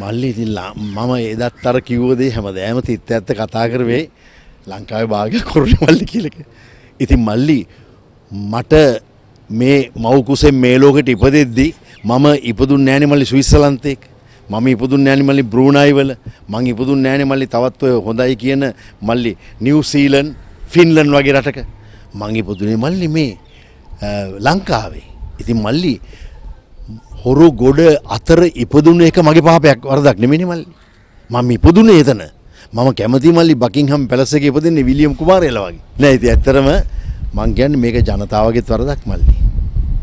මල්ලි ඉතිල්ලා මම එදත් අර කිව්වදේ හැම දෑම තිත්ත ඇත්ත කතා කරවේ ලංකාවේ භාග කොරුණ මල්ලි කියලක. ඉතින් මල්ලි මට මේ මවකුසෙන් මේ ලෝකට ඉපදෙද්දි මම ඉපදුන් නෑනි මල්ලි සුවිස්සලන්තෙක් මම ඉපදුන් නෑනි මල්ලි බ්‍රූණයිවල මං ඉපදුන් නෑනි මල්ලි තවත් ඔය හොඳයි කියන මල්ලි නිව්සීලන් ෆින්ලන් වගේ රටක මං ඉපදුනේ මල්ලි මේ ලංකාවේ. ඉතින් මල්ලි හොරු ගොඩ අතර ඉපදුන එක මගේ පාපයක් වරදක් නෙමෙයි මල්ලි. මම ඉපදුනේ එතන. මම කැමති මල්ලි බකින්හම් පැලස් එකේ ඉපදෙන්නේ විලියම් කුමාරයලා වගේ. නෑ ඉතින් ඇත්තරම මං කියන්නේ මේක ජනතාවගේත් වරදක් මල්ලි.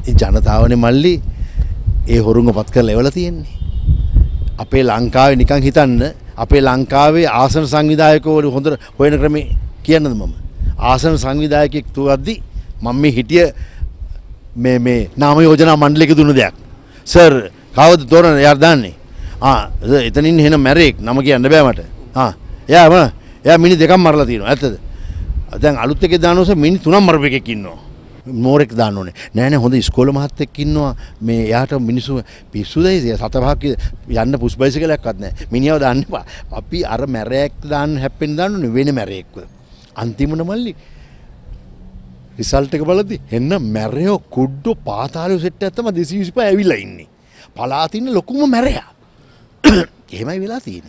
ඉතින් ජනතාවනේ මල්ලි ඒ හොරුන්ව පත් කරලා එවලා තියෙන්නේ. අපේ ලංකාවේ නිකන් හිතන්න අපේ ලංකාවේ ආසන සංවිධායකවරු හොඳට හොයන ක්‍රමේ කියන්නද මම. ආසන සංවිධායකෙක් තුවද්දි මම මේ හිටිය මේ මේ නාම යෝජනා මණ්ඩලයක දුන්න දෙයක්. සර් කවද තෝරන එයා දන්නේ එතනින් හෙන මැරෙක් නම කියන්න බෑමට එයාම එය මිනි දෙකක් මරලා තියෙනවා ඇතද දැන් අලුත් එක දානෝස මිනි තුනම් මරප එකක් ඉන්නවා මෝරෙක් දාන්නනේ නෑන හොඳ ස්කෝල මහත්තෙක් ඉන්නවා මේ යාට මිනිසු පිස්සුදයිය සතපහක් යන්න පුස්්බයිස කලක්වත් නෑ මිනිියව දන්නවා අපි අර මැරෑක් දාන්න හැපෙන් දන්නන වෙන මැරයෙක්ව අන්තිමන මල්ලි රිසල්ට එක බලද එන්න මැරයෝ කුඩ්ඩු පාතාලය සෙට්ට ඇතම දෙසි විසිප ඇවිලා ඉන්නේ පලාතින්න ලොකුම මැරයා එහෙමයි වෙලා තියෙන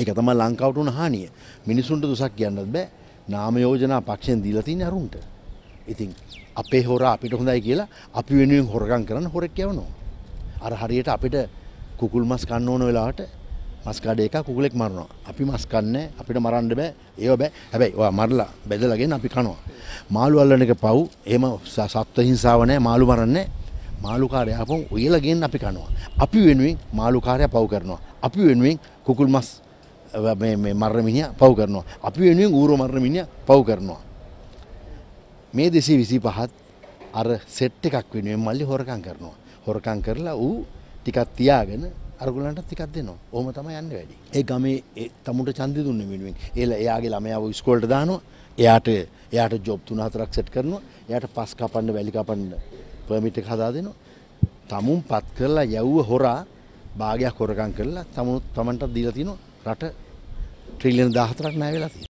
එක තම ලංකාවටුන හානිය මිනිසුන්ට දුසක් කියන්නත් බෑ නාමයෝජනා පක්ෂයෙන් දීලතින් අරුන්ට ඉතින් අපේ හොර අපිට හොඳයි කියලා අපි වෙනුවෙන් හොරගන් කරන්න හොරක් යවනවා අර හරියට අපිට කුකුල් මස් කන්න ඕන වෙලාට මස්කාඩ එක කුකුලෙක් මරනවා. අපි මස් කන්නේ අපිට මරන්න බෑ. ඒව බෑ. හැබැයි ඔයා මරලා බෙදලාගෙන අපි කනවා. මාළු අල්ලන එක පව්. එහෙම සත්ත්ව හිංසාව නැහැ. මාළු මරන්නේ මාළුකාරයා අපෝ උයලා ගෙන්න අපි කනවා. අපි වෙනුවෙන් මාළුකාරයා පව් කරනවා. අපි වෙනුවෙන් කුකුල් මස් මේ මේ මරන මිනිහා පව් කරනවා. අපි වෙනුවෙන් ඌරෝ මරන මිනිහා පව් කරනවා. මේ 225ත් අර සෙට් එකක් වෙනුවෙන් මල්ලි හොරකම් කරනවා. හොරකම් කරලා ඌ ටිකක් තියාගෙන අරගලන්ට තිකක් දෙනවා ඕම තම යන්න වැඩි ඒ ගමේ තමුට චන්දි දුන්න මිනුවෙන් ඒල එයාගේ ළමයාව ස්කෝල්ට දානවා එයාට එයාට ජොබ් තුන හතරක් සෙට් කරනවා එයාට පස් කපන්න වැලි කපන්න පර්මිට් එක හදා දෙනවා තමුන් පත් කරලා යව්ව හොරා භාගයක් හොරකම් කරලා තමුණු තමන්ට දීලා තිනවා රට ට්‍රිලියන් 14ක් ණය වෙලා තියෙනවා